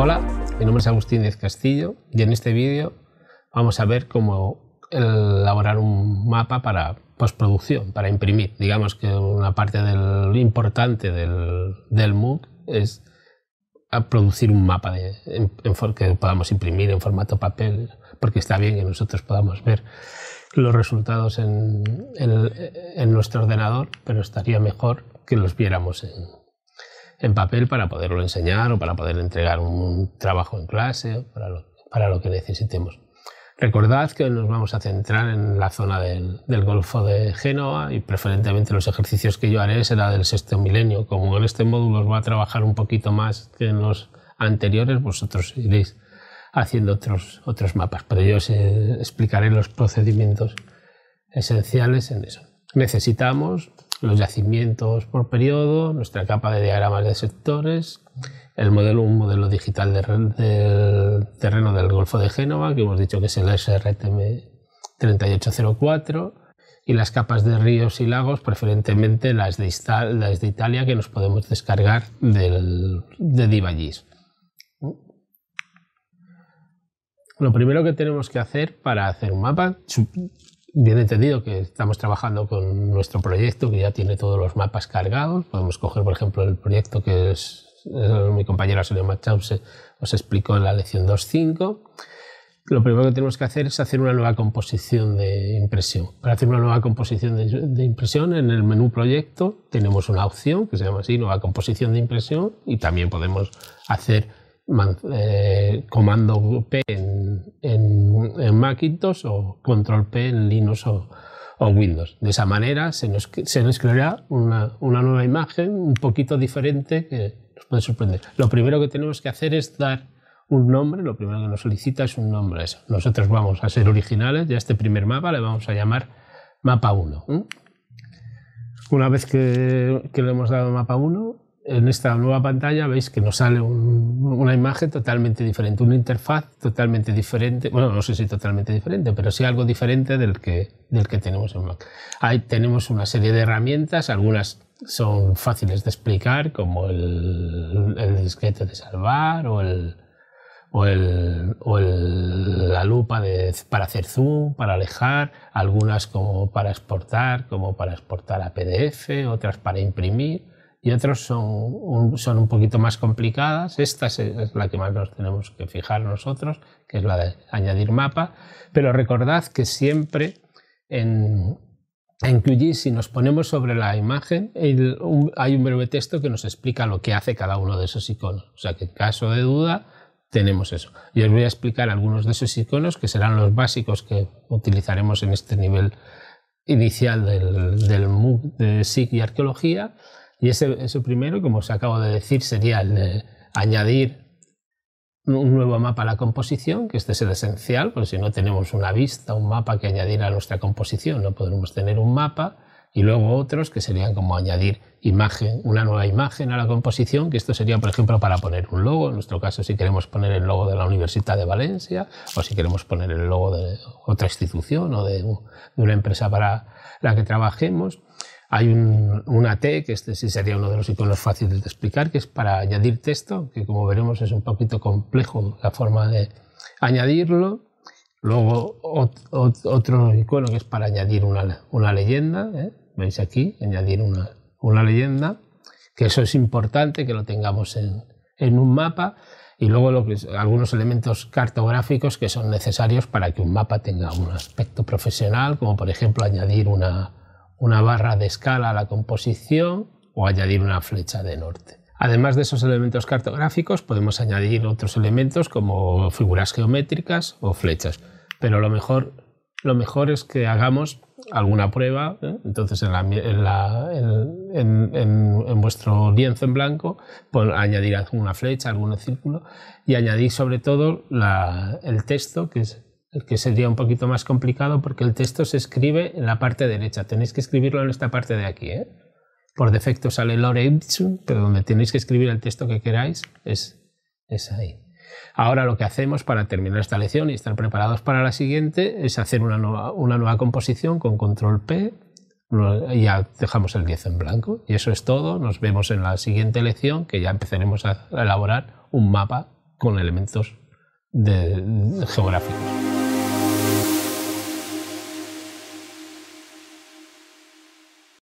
Hola, mi nombre es Agustín Díez Castillo y en este vídeo vamos a ver cómo elaborar un mapa para postproducción, para imprimir. Digamos que una parte del, importante del, MOOC es producir un mapa de, en, que podamos imprimir en formato papel, porque está bien que nosotros podamos ver los resultados en nuestro ordenador, pero estaría mejor que los viéramos en, en papel para poderlo enseñar o para poder entregar un trabajo en clase, para lo, para lo que necesitemos. Recordad que nos vamos a centrar en la zona del, Golfo de Génova y preferentemente los ejercicios que yo haré será del sexto milenio. Como en este módulo os va a trabajar un poquito más que en los anteriores, vosotros iréis haciendo otros, otros mapas, pero yo os eh, explicaré los procedimientos esenciales en eso. Necesitamos los yacimientos por periodo, nuestra capa de diagramas de sectores, el modelo, un modelo digital del, terreno del Golfo de Génova, que hemos dicho que es el SRTM 3804, y las capas de ríos y lagos, preferentemente las de, las de Italia, que nos podemos descargar del, de Divagis. Lo primero que tenemos que hacer para hacer un mapa, bien entendido que estamos trabajando con nuestro proyecto que ya tiene todos los mapas cargados. Podemos coger, por ejemplo, el proyecto que es, mi compañera Sonia Machado os explicó en la lección 2.5. Lo primero que tenemos que hacer es hacer una nueva composición de impresión. Para hacer una nueva composición de, de impresión, en el menú proyecto tenemos una opción que se llama así, nueva composición de impresión, y también podemos hacer eh, comando P en, Macintosh o control P en Linux o, Windows. De esa manera se nos, se creará una, nueva imagen un poquito diferente que nos puede sorprender. Lo primero que tenemos que hacer es dar un nombre, lo primero que nos solicita es un nombre. Nosotros vamos a ser originales, ya este primer mapa le vamos a llamar mapa 1. Una vez que, que le hemos dado mapa 1, en esta nueva pantalla veis que nos sale una imagen totalmente diferente, una interfaz totalmente diferente, bueno, no sé si totalmente diferente, pero sí algo diferente del que, del que tenemos en Mac. Ahí tenemos una serie de herramientas, algunas son fáciles de explicar, como el, el disquete de salvar o el, la lupa para hacer zoom, para alejar, algunas como para exportar, como para exportar a PDF, otras para imprimir y otros son, son un poquito más complicadas. Esta es la que más nos tenemos que fijar nosotros, que es la de añadir mapa. Pero recordad que siempre en, en QGIS, si nos ponemos sobre la imagen, hay un breve texto que nos explica lo que hace cada uno de esos iconos. O sea que en caso de duda tenemos eso. Y os voy a explicar algunos de esos iconos que serán los básicos que utilizaremos en este nivel inicial del, del MOOC de SIG y arqueología y ese, eso primero, como os acabo de decir, sería el añadir un nuevo mapa a la composición, que este es el esencial, porque si no tenemos una vista, un mapa que añadir a nuestra composición, no podremos tener un mapa, y luego otros que serían como añadir imagen, una nueva imagen a la composición, que esto sería, por ejemplo, para poner un logo, en nuestro caso si queremos poner el logo de la Universidad de Valencia, o si queremos poner el logo de otra institución o de una empresa para la que trabajemos, hay un, AT, que este sí sería uno de los iconos fáciles de explicar, que es para añadir texto, que como veremos es un poquito complejo la forma de añadirlo. Luego otro icono que es para añadir una, una leyenda, ¿eh? veis aquí, añadir una, una, leyenda, que eso es importante que lo tengamos en, en un mapa. Y luego lo algunos elementos cartográficos que son necesarios para que un mapa tenga un aspecto profesional, como por ejemplo añadir una, una barra de escala a la composición o añadir una flecha de norte. Además de esos elementos cartográficos, podemos añadir otros elementos como figuras geométricas o flechas. Pero lo mejor, lo mejor es que hagamos alguna prueba. ¿eh? Entonces, en, vuestro lienzo en blanco, añadir alguna flecha, algún círculo y añadir sobre todo el texto, que es el que sería un poquito más complicado porque el texto se escribe en la parte derecha. Tenéis que escribirlo en esta parte de aquí. ¿eh? Por defecto sale Lore pero donde tenéis que escribir el texto que queráis es, ahí. Ahora lo que hacemos para terminar esta lección y estar preparados para la siguiente es hacer una nueva, composición con control P y ya dejamos el 10 en blanco. Y eso es todo. Nos vemos en la siguiente lección que ya empezaremos a elaborar un mapa con elementos geográficos.